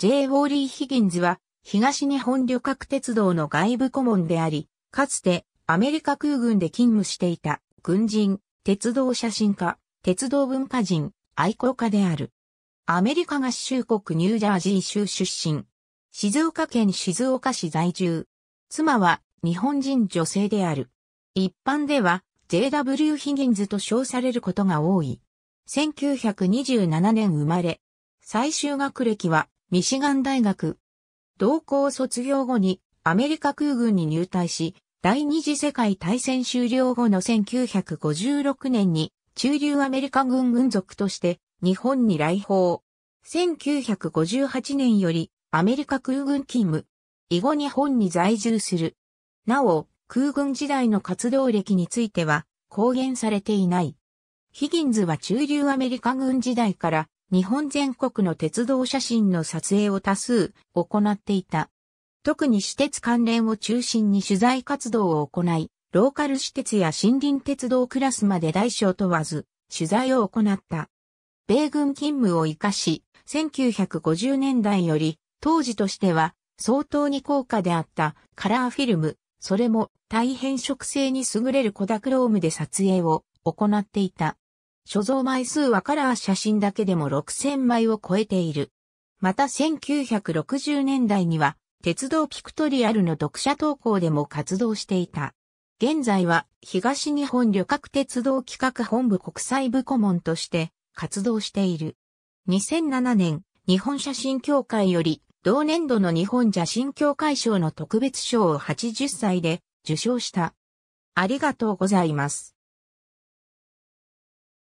J. ウォーリー・ヒギンズは、東日本旅客鉄道の外部顧問であり、かつてアメリカ空軍で勤務していた軍人、鉄道写真家、鉄道文化人、愛好家である。アメリカ合衆国ニュージャージー州出身。静岡県静岡市在住。妻は日本人女性である。一般では JW ヒギンズと称されることが多い。1927年生まれ。最終学歴はミシガン大学。同校卒業後にアメリカ空軍に入隊し、第二次世界大戦終了後の1956年に中流アメリカ軍軍属として日本に来訪。1958年よりアメリカ空軍勤務。以後日本に在住する。なお、空軍時代の活動歴については公言されていない。ヒギンズは中流アメリカ軍時代から日本全国の鉄道写真の撮影を多数行っていた。特に私鉄関連を中心に取材活動を行い、ローカル私鉄や森林鉄道クラスまで大小問わず取材を行った。米軍勤務を活かし、1950年代より当時としては相当に高価であったカラーフィルム、それも大変植生に優れるコダクロームで撮影を行っていた。所蔵枚数はカラー写真だけでも6000枚を超えている。また1960年代には、鉄道ピクトリアルの読者投稿でも活動していた。現在は、東日本旅客鉄道企画本部国際部顧問として活動している。2007年、日本写真協会より、同年度の日本写真協会賞の特別賞を80歳で受賞した。ありがとうございます。